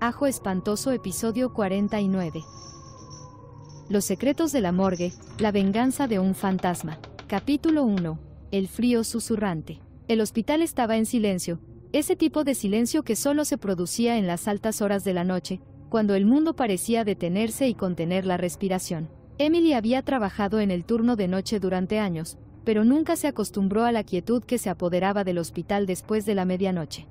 Ajo Espantoso Episodio 49 Los secretos de la morgue, la venganza de un fantasma. Capítulo 1. El frío susurrante. El hospital estaba en silencio, ese tipo de silencio que solo se producía en las altas horas de la noche, cuando el mundo parecía detenerse y contener la respiración. Emily había trabajado en el turno de noche durante años, pero nunca se acostumbró a la quietud que se apoderaba del hospital después de la medianoche.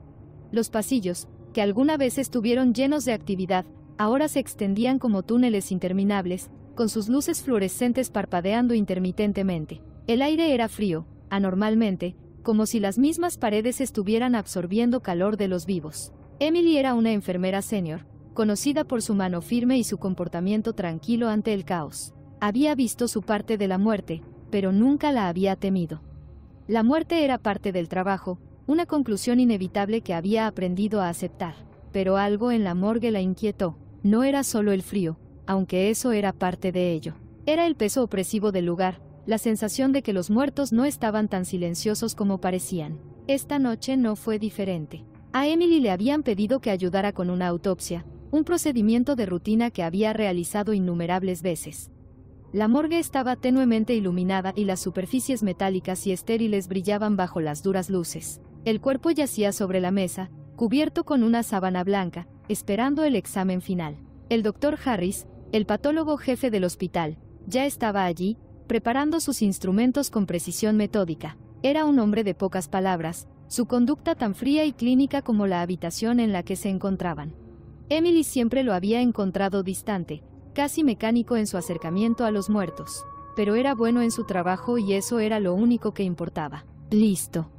Los pasillos, que alguna vez estuvieron llenos de actividad, ahora se extendían como túneles interminables, con sus luces fluorescentes parpadeando intermitentemente. El aire era frío, anormalmente, como si las mismas paredes estuvieran absorbiendo calor de los vivos. Emily era una enfermera senior, conocida por su mano firme y su comportamiento tranquilo ante el caos. Había visto su parte de la muerte, pero nunca la había temido. La muerte era parte del trabajo, una conclusión inevitable que había aprendido a aceptar, pero algo en la morgue la inquietó, no era solo el frío, aunque eso era parte de ello. Era el peso opresivo del lugar, la sensación de que los muertos no estaban tan silenciosos como parecían. Esta noche no fue diferente. A Emily le habían pedido que ayudara con una autopsia, un procedimiento de rutina que había realizado innumerables veces. La morgue estaba tenuemente iluminada y las superficies metálicas y estériles brillaban bajo las duras luces. El cuerpo yacía sobre la mesa, cubierto con una sábana blanca, esperando el examen final. El doctor Harris, el patólogo jefe del hospital, ya estaba allí, preparando sus instrumentos con precisión metódica. Era un hombre de pocas palabras, su conducta tan fría y clínica como la habitación en la que se encontraban. Emily siempre lo había encontrado distante, casi mecánico en su acercamiento a los muertos, pero era bueno en su trabajo y eso era lo único que importaba. Listo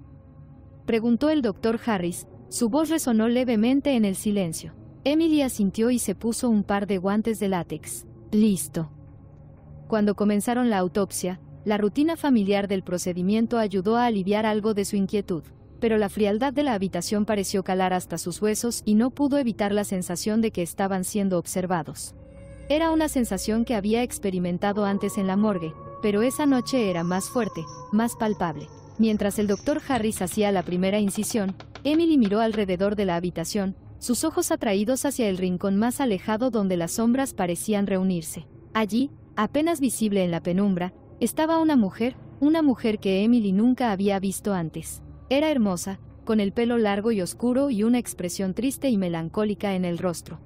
preguntó el doctor Harris. Su voz resonó levemente en el silencio. Emily asintió y se puso un par de guantes de látex. Listo. Cuando comenzaron la autopsia, la rutina familiar del procedimiento ayudó a aliviar algo de su inquietud, pero la frialdad de la habitación pareció calar hasta sus huesos y no pudo evitar la sensación de que estaban siendo observados. Era una sensación que había experimentado antes en la morgue, pero esa noche era más fuerte, más palpable. Mientras el doctor Harris hacía la primera incisión, Emily miró alrededor de la habitación, sus ojos atraídos hacia el rincón más alejado donde las sombras parecían reunirse. Allí, apenas visible en la penumbra, estaba una mujer, una mujer que Emily nunca había visto antes. Era hermosa, con el pelo largo y oscuro y una expresión triste y melancólica en el rostro.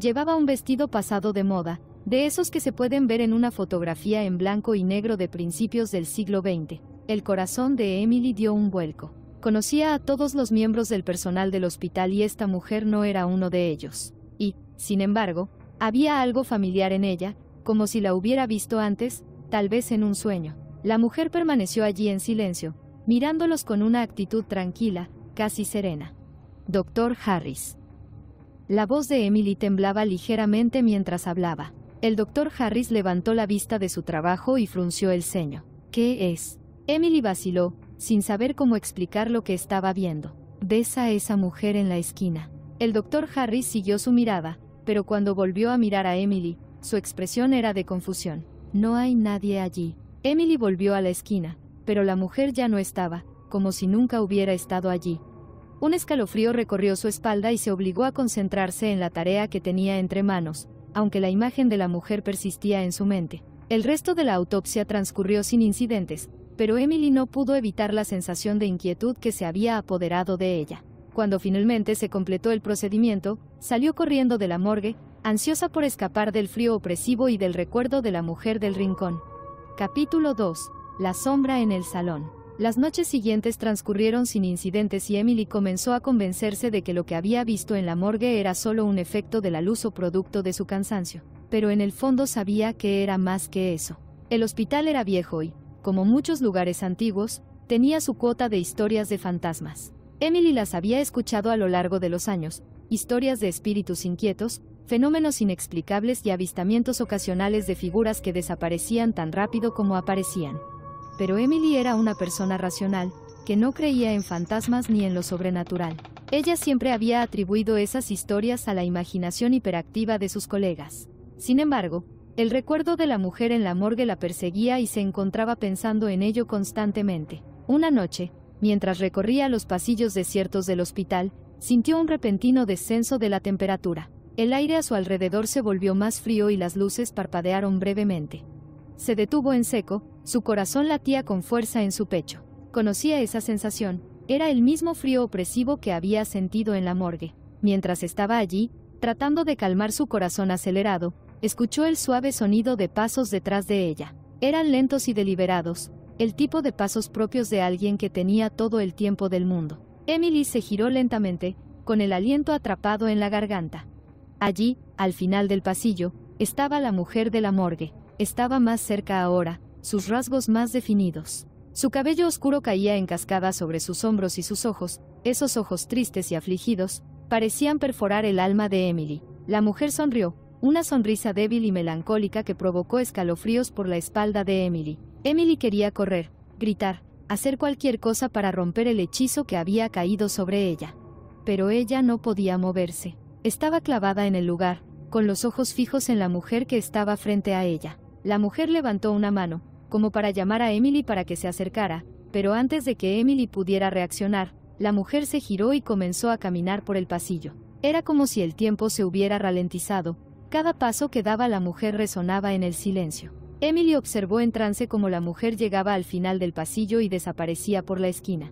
Llevaba un vestido pasado de moda, de esos que se pueden ver en una fotografía en blanco y negro de principios del siglo XX. El corazón de Emily dio un vuelco. Conocía a todos los miembros del personal del hospital y esta mujer no era uno de ellos. Y, sin embargo, había algo familiar en ella, como si la hubiera visto antes, tal vez en un sueño. La mujer permaneció allí en silencio, mirándolos con una actitud tranquila, casi serena. Doctor Harris. La voz de Emily temblaba ligeramente mientras hablaba. El doctor Harris levantó la vista de su trabajo y frunció el ceño. ¿Qué es? Emily vaciló, sin saber cómo explicar lo que estaba viendo. Besa a esa mujer en la esquina. El doctor Harris siguió su mirada, pero cuando volvió a mirar a Emily, su expresión era de confusión. No hay nadie allí. Emily volvió a la esquina, pero la mujer ya no estaba, como si nunca hubiera estado allí. Un escalofrío recorrió su espalda y se obligó a concentrarse en la tarea que tenía entre manos, aunque la imagen de la mujer persistía en su mente. El resto de la autopsia transcurrió sin incidentes, pero Emily no pudo evitar la sensación de inquietud que se había apoderado de ella. Cuando finalmente se completó el procedimiento, salió corriendo de la morgue, ansiosa por escapar del frío opresivo y del recuerdo de la mujer del rincón. Capítulo 2. La sombra en el salón. Las noches siguientes transcurrieron sin incidentes y Emily comenzó a convencerse de que lo que había visto en la morgue era solo un efecto de la luz o producto de su cansancio, pero en el fondo sabía que era más que eso. El hospital era viejo y, como muchos lugares antiguos, tenía su cuota de historias de fantasmas. Emily las había escuchado a lo largo de los años, historias de espíritus inquietos, fenómenos inexplicables y avistamientos ocasionales de figuras que desaparecían tan rápido como aparecían. Pero Emily era una persona racional, que no creía en fantasmas ni en lo sobrenatural. Ella siempre había atribuido esas historias a la imaginación hiperactiva de sus colegas. Sin embargo, el recuerdo de la mujer en la morgue la perseguía y se encontraba pensando en ello constantemente. Una noche, mientras recorría los pasillos desiertos del hospital, sintió un repentino descenso de la temperatura. El aire a su alrededor se volvió más frío y las luces parpadearon brevemente. Se detuvo en seco, su corazón latía con fuerza en su pecho. Conocía esa sensación, era el mismo frío opresivo que había sentido en la morgue. Mientras estaba allí, tratando de calmar su corazón acelerado, Escuchó el suave sonido de pasos detrás de ella. Eran lentos y deliberados, el tipo de pasos propios de alguien que tenía todo el tiempo del mundo. Emily se giró lentamente, con el aliento atrapado en la garganta. Allí, al final del pasillo, estaba la mujer de la morgue. Estaba más cerca ahora, sus rasgos más definidos. Su cabello oscuro caía en cascada sobre sus hombros y sus ojos, esos ojos tristes y afligidos, parecían perforar el alma de Emily. La mujer sonrió, una sonrisa débil y melancólica que provocó escalofríos por la espalda de Emily. Emily quería correr, gritar, hacer cualquier cosa para romper el hechizo que había caído sobre ella. Pero ella no podía moverse. Estaba clavada en el lugar, con los ojos fijos en la mujer que estaba frente a ella. La mujer levantó una mano, como para llamar a Emily para que se acercara, pero antes de que Emily pudiera reaccionar, la mujer se giró y comenzó a caminar por el pasillo. Era como si el tiempo se hubiera ralentizado, cada paso que daba la mujer resonaba en el silencio. Emily observó en trance cómo la mujer llegaba al final del pasillo y desaparecía por la esquina.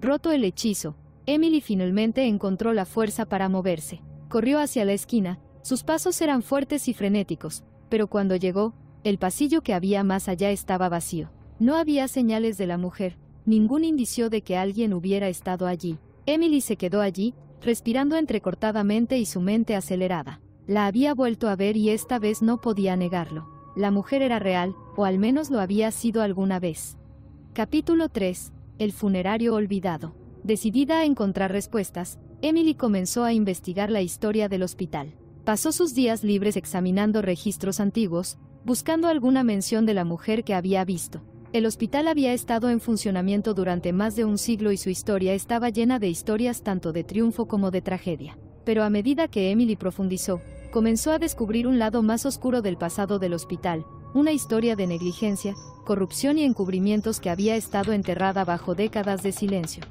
Roto el hechizo, Emily finalmente encontró la fuerza para moverse. Corrió hacia la esquina, sus pasos eran fuertes y frenéticos, pero cuando llegó, el pasillo que había más allá estaba vacío. No había señales de la mujer, ningún indicio de que alguien hubiera estado allí. Emily se quedó allí, respirando entrecortadamente y su mente acelerada. La había vuelto a ver y esta vez no podía negarlo. La mujer era real, o al menos lo había sido alguna vez. Capítulo 3. El funerario olvidado. Decidida a encontrar respuestas, Emily comenzó a investigar la historia del hospital. Pasó sus días libres examinando registros antiguos, buscando alguna mención de la mujer que había visto. El hospital había estado en funcionamiento durante más de un siglo y su historia estaba llena de historias tanto de triunfo como de tragedia. Pero a medida que Emily profundizó, comenzó a descubrir un lado más oscuro del pasado del hospital, una historia de negligencia, corrupción y encubrimientos que había estado enterrada bajo décadas de silencio.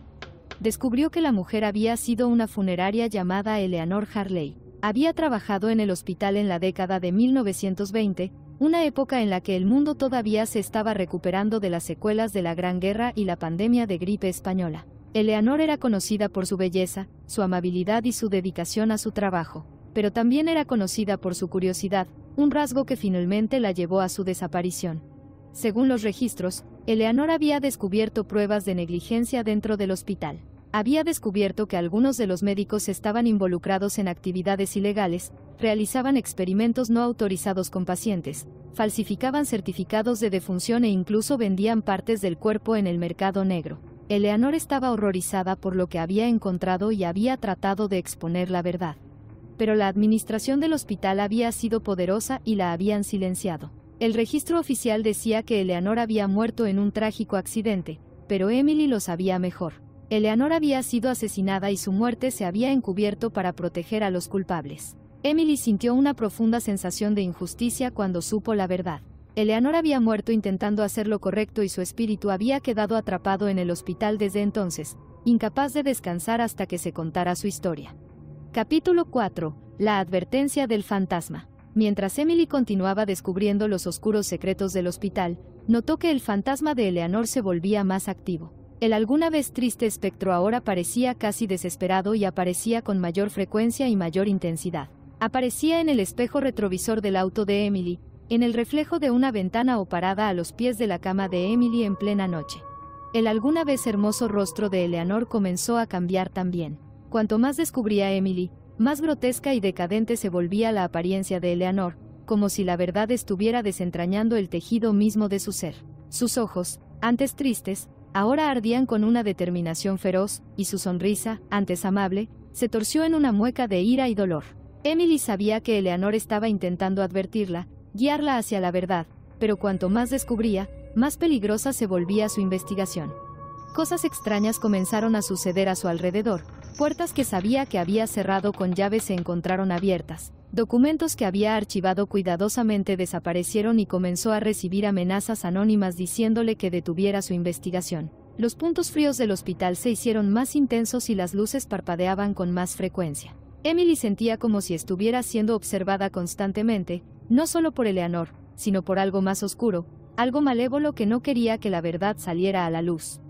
Descubrió que la mujer había sido una funeraria llamada Eleanor Harley. Había trabajado en el hospital en la década de 1920, una época en la que el mundo todavía se estaba recuperando de las secuelas de la Gran Guerra y la pandemia de gripe española. Eleanor era conocida por su belleza, su amabilidad y su dedicación a su trabajo pero también era conocida por su curiosidad, un rasgo que finalmente la llevó a su desaparición. Según los registros, Eleanor había descubierto pruebas de negligencia dentro del hospital. Había descubierto que algunos de los médicos estaban involucrados en actividades ilegales, realizaban experimentos no autorizados con pacientes, falsificaban certificados de defunción e incluso vendían partes del cuerpo en el mercado negro. Eleanor estaba horrorizada por lo que había encontrado y había tratado de exponer la verdad pero la administración del hospital había sido poderosa y la habían silenciado. El registro oficial decía que Eleanor había muerto en un trágico accidente, pero Emily lo sabía mejor. Eleanor había sido asesinada y su muerte se había encubierto para proteger a los culpables. Emily sintió una profunda sensación de injusticia cuando supo la verdad. Eleanor había muerto intentando hacer lo correcto y su espíritu había quedado atrapado en el hospital desde entonces, incapaz de descansar hasta que se contara su historia. Capítulo 4. La advertencia del fantasma. Mientras Emily continuaba descubriendo los oscuros secretos del hospital, notó que el fantasma de Eleanor se volvía más activo. El alguna vez triste espectro ahora parecía casi desesperado y aparecía con mayor frecuencia y mayor intensidad. Aparecía en el espejo retrovisor del auto de Emily, en el reflejo de una ventana o parada a los pies de la cama de Emily en plena noche. El alguna vez hermoso rostro de Eleanor comenzó a cambiar también. Cuanto más descubría Emily, más grotesca y decadente se volvía la apariencia de Eleanor, como si la verdad estuviera desentrañando el tejido mismo de su ser. Sus ojos, antes tristes, ahora ardían con una determinación feroz, y su sonrisa, antes amable, se torció en una mueca de ira y dolor. Emily sabía que Eleanor estaba intentando advertirla, guiarla hacia la verdad, pero cuanto más descubría, más peligrosa se volvía su investigación. Cosas extrañas comenzaron a suceder a su alrededor, Puertas que sabía que había cerrado con llave se encontraron abiertas. Documentos que había archivado cuidadosamente desaparecieron y comenzó a recibir amenazas anónimas diciéndole que detuviera su investigación. Los puntos fríos del hospital se hicieron más intensos y las luces parpadeaban con más frecuencia. Emily sentía como si estuviera siendo observada constantemente, no solo por Eleanor, sino por algo más oscuro, algo malévolo que no quería que la verdad saliera a la luz.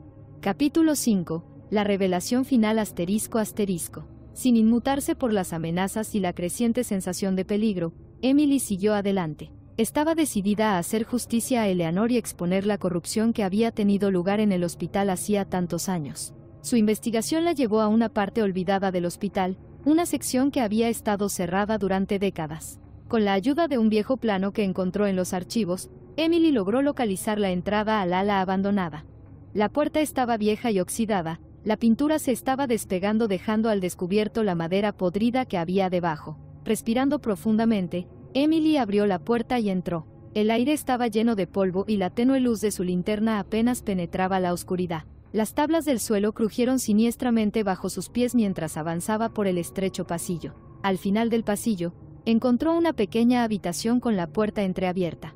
Capítulo 5 la revelación final asterisco asterisco. Sin inmutarse por las amenazas y la creciente sensación de peligro, Emily siguió adelante. Estaba decidida a hacer justicia a Eleanor y exponer la corrupción que había tenido lugar en el hospital hacía tantos años. Su investigación la llevó a una parte olvidada del hospital, una sección que había estado cerrada durante décadas. Con la ayuda de un viejo plano que encontró en los archivos, Emily logró localizar la entrada al ala abandonada. La puerta estaba vieja y oxidada, la pintura se estaba despegando dejando al descubierto la madera podrida que había debajo. Respirando profundamente, Emily abrió la puerta y entró. El aire estaba lleno de polvo y la tenue luz de su linterna apenas penetraba la oscuridad. Las tablas del suelo crujieron siniestramente bajo sus pies mientras avanzaba por el estrecho pasillo. Al final del pasillo, encontró una pequeña habitación con la puerta entreabierta.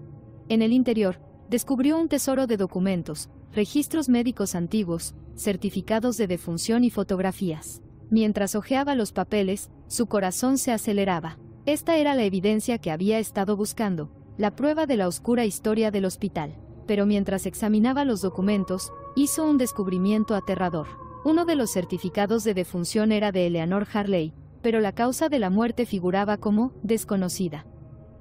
En el interior, descubrió un tesoro de documentos, registros médicos antiguos, certificados de defunción y fotografías. Mientras hojeaba los papeles, su corazón se aceleraba. Esta era la evidencia que había estado buscando, la prueba de la oscura historia del hospital. Pero mientras examinaba los documentos, hizo un descubrimiento aterrador. Uno de los certificados de defunción era de Eleanor Harley, pero la causa de la muerte figuraba como desconocida.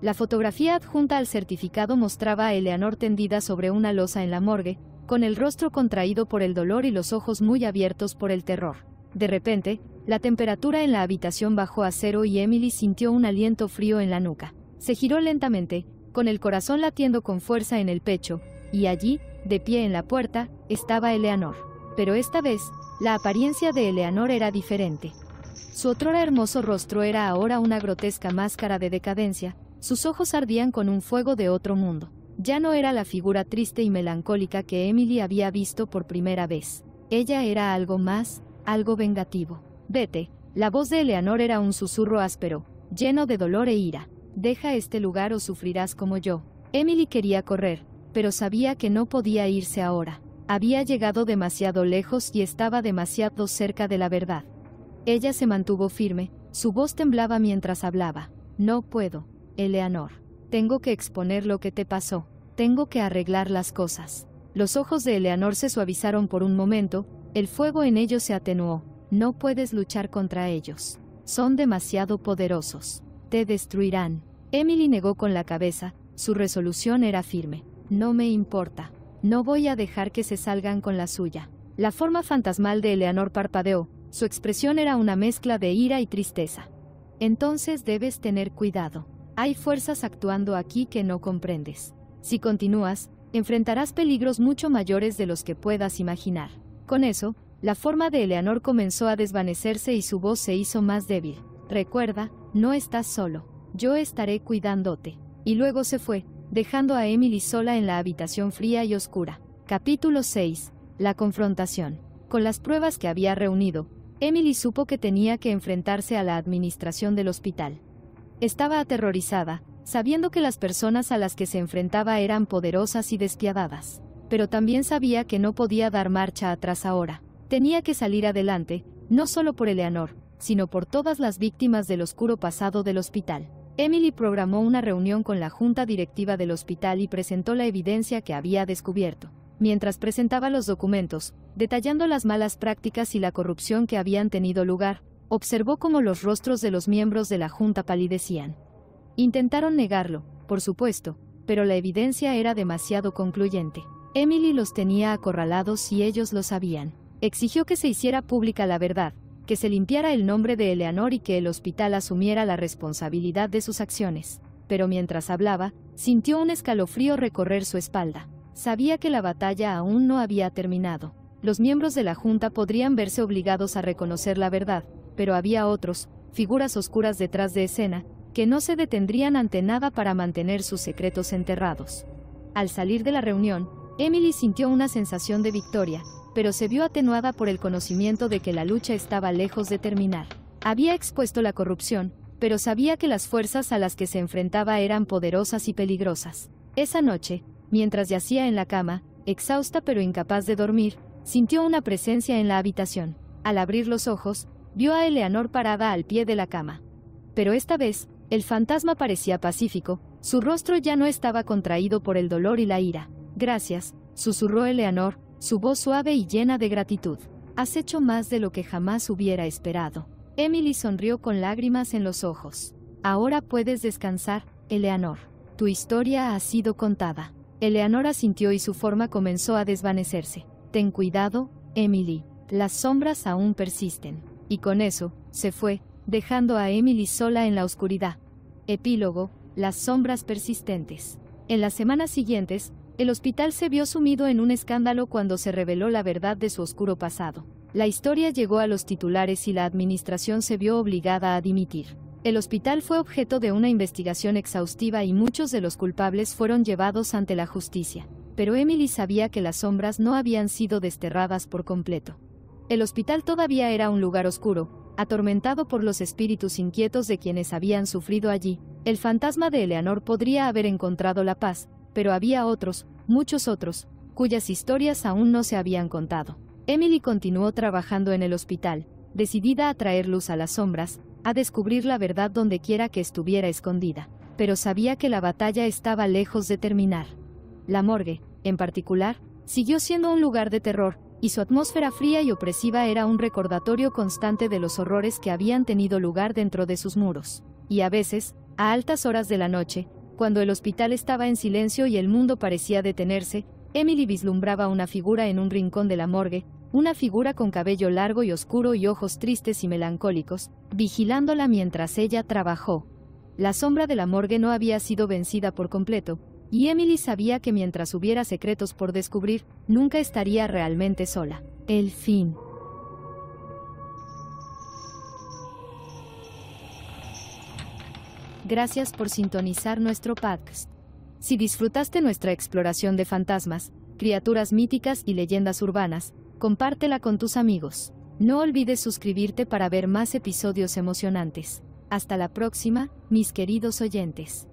La fotografía adjunta al certificado mostraba a Eleanor tendida sobre una losa en la morgue, con el rostro contraído por el dolor y los ojos muy abiertos por el terror. De repente, la temperatura en la habitación bajó a cero y Emily sintió un aliento frío en la nuca. Se giró lentamente, con el corazón latiendo con fuerza en el pecho, y allí, de pie en la puerta, estaba Eleanor. Pero esta vez, la apariencia de Eleanor era diferente. Su otro hermoso rostro era ahora una grotesca máscara de decadencia, sus ojos ardían con un fuego de otro mundo. Ya no era la figura triste y melancólica que Emily había visto por primera vez. Ella era algo más, algo vengativo. Vete. La voz de Eleanor era un susurro áspero, lleno de dolor e ira. Deja este lugar o sufrirás como yo. Emily quería correr, pero sabía que no podía irse ahora. Había llegado demasiado lejos y estaba demasiado cerca de la verdad. Ella se mantuvo firme, su voz temblaba mientras hablaba. No puedo, Eleanor. Tengo que exponer lo que te pasó. Tengo que arreglar las cosas. Los ojos de Eleanor se suavizaron por un momento, el fuego en ellos se atenuó. No puedes luchar contra ellos. Son demasiado poderosos. Te destruirán. Emily negó con la cabeza, su resolución era firme. No me importa. No voy a dejar que se salgan con la suya. La forma fantasmal de Eleanor parpadeó, su expresión era una mezcla de ira y tristeza. Entonces debes tener cuidado. Hay fuerzas actuando aquí que no comprendes. Si continúas, enfrentarás peligros mucho mayores de los que puedas imaginar. Con eso, la forma de Eleanor comenzó a desvanecerse y su voz se hizo más débil. Recuerda, no estás solo. Yo estaré cuidándote. Y luego se fue, dejando a Emily sola en la habitación fría y oscura. Capítulo 6. La confrontación. Con las pruebas que había reunido, Emily supo que tenía que enfrentarse a la administración del hospital. Estaba aterrorizada, sabiendo que las personas a las que se enfrentaba eran poderosas y despiadadas. Pero también sabía que no podía dar marcha atrás ahora. Tenía que salir adelante, no solo por Eleanor, sino por todas las víctimas del oscuro pasado del hospital. Emily programó una reunión con la junta directiva del hospital y presentó la evidencia que había descubierto. Mientras presentaba los documentos, detallando las malas prácticas y la corrupción que habían tenido lugar, observó cómo los rostros de los miembros de la Junta palidecían. Intentaron negarlo, por supuesto, pero la evidencia era demasiado concluyente. Emily los tenía acorralados y ellos lo sabían. Exigió que se hiciera pública la verdad, que se limpiara el nombre de Eleanor y que el hospital asumiera la responsabilidad de sus acciones. Pero mientras hablaba, sintió un escalofrío recorrer su espalda. Sabía que la batalla aún no había terminado. Los miembros de la Junta podrían verse obligados a reconocer la verdad, pero había otros, figuras oscuras detrás de escena, que no se detendrían ante nada para mantener sus secretos enterrados. Al salir de la reunión, Emily sintió una sensación de victoria, pero se vio atenuada por el conocimiento de que la lucha estaba lejos de terminar. Había expuesto la corrupción, pero sabía que las fuerzas a las que se enfrentaba eran poderosas y peligrosas. Esa noche, mientras yacía en la cama, exhausta pero incapaz de dormir, sintió una presencia en la habitación. Al abrir los ojos, vio a Eleanor parada al pie de la cama. Pero esta vez, el fantasma parecía pacífico, su rostro ya no estaba contraído por el dolor y la ira. Gracias, susurró Eleanor, su voz suave y llena de gratitud. Has hecho más de lo que jamás hubiera esperado. Emily sonrió con lágrimas en los ojos. Ahora puedes descansar, Eleanor. Tu historia ha sido contada. Eleanor asintió y su forma comenzó a desvanecerse. Ten cuidado, Emily. Las sombras aún persisten y con eso, se fue, dejando a Emily sola en la oscuridad. Epílogo, las sombras persistentes. En las semanas siguientes, el hospital se vio sumido en un escándalo cuando se reveló la verdad de su oscuro pasado. La historia llegó a los titulares y la administración se vio obligada a dimitir. El hospital fue objeto de una investigación exhaustiva y muchos de los culpables fueron llevados ante la justicia. Pero Emily sabía que las sombras no habían sido desterradas por completo. El hospital todavía era un lugar oscuro, atormentado por los espíritus inquietos de quienes habían sufrido allí. El fantasma de Eleanor podría haber encontrado la paz, pero había otros, muchos otros, cuyas historias aún no se habían contado. Emily continuó trabajando en el hospital, decidida a traer luz a las sombras, a descubrir la verdad donde quiera que estuviera escondida. Pero sabía que la batalla estaba lejos de terminar. La morgue, en particular, siguió siendo un lugar de terror, y su atmósfera fría y opresiva era un recordatorio constante de los horrores que habían tenido lugar dentro de sus muros. Y a veces, a altas horas de la noche, cuando el hospital estaba en silencio y el mundo parecía detenerse, Emily vislumbraba una figura en un rincón de la morgue, una figura con cabello largo y oscuro y ojos tristes y melancólicos, vigilándola mientras ella trabajó. La sombra de la morgue no había sido vencida por completo, y Emily sabía que mientras hubiera secretos por descubrir, nunca estaría realmente sola. El fin. Gracias por sintonizar nuestro podcast. Si disfrutaste nuestra exploración de fantasmas, criaturas míticas y leyendas urbanas, compártela con tus amigos. No olvides suscribirte para ver más episodios emocionantes. Hasta la próxima, mis queridos oyentes.